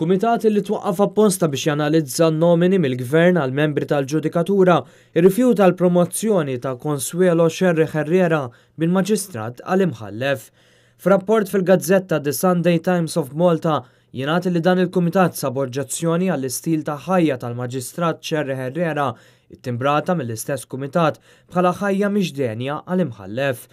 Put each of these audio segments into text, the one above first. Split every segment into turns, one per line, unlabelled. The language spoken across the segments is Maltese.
Kumitat li twaqqaf apposta biex janalizza nomini mill-gvern għal membri tal-ġudikatura irrifjuta l-promozzjoni ta' Consuelo Xerri Herrera bil maġistrat għal imħallef. Frapport fil-gazzetta The Sunday Times of Malta jenat li dan il-kumitat sab oġġezzjoni għall istil ta' ħajja tal-maġistrat Xerri Herrera it-timbrata mill-istess kumitat bħala ħajja mixdenja għal imħallef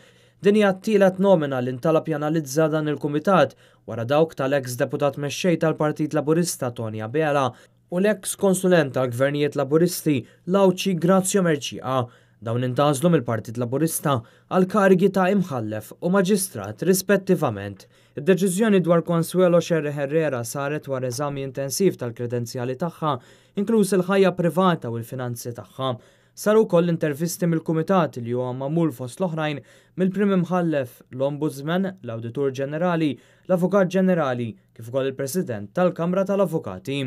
Din hija t-tielet nomina li ntalab janalizza dan il-kumitat wara dawk tal-eks deputat mexxej tal-Partit Laburista Tonja Bela u l-eks konsulent tal-Gvernijiet Laburisti Lawċi Grazio Merċija dawn intażlu mill-Partit Laburista għal kargi ta' imħallef u maġistrat rispettivament. Id-deċiżjoni dwar Konsuelo Xerri Herrera saret wara eżami intensiv tal-kredenzjali tagħha, inkluż il-ħajja privata u l-finanzi tagħha. Saru koll intervisti mill-Kumitat li huwa mamul fost l-oħrajn mill-Prim Imħallef, l-Ombudsman, l-Awditur Ġenerali, l-Avukat Ġenerali, kif ukoll il-President tal-Kamra tal-Avukati.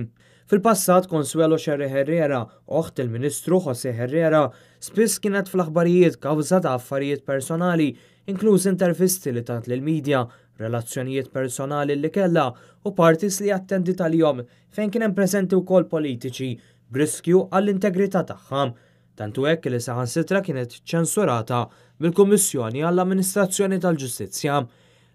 Fil-passat Konsuelo Xerri Herrera, oħt il-Ministru Jose Herrera, spiss kienet fl-aħbarijiet kawża ta' affarijiet personali, inkluż intervisti li tat lill-medja, relazzjonijiet personali li kella u partis li attendi tal-jom fejn kien hemm preżenti wkoll politiċi briskju għall-integrità tagħhom. Tantu hekk li saħansitra kienet ċensurata mill-Kummissjoni għall-Amministrazzjoni tal-Ġustizzja.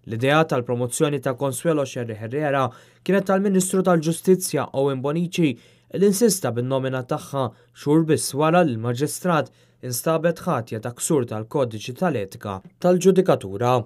L-idea tal-promozzjoni ta' Consuelo Xerri Herrera kienet tal-Ministru tal-Ġustizzja Owen Bonici l-insista bin-nomina tagħha xhur biss wara l-Maġistrat instabet ħatja ta' ksur tal-kodiċi tal-etika tal-ġudikatura.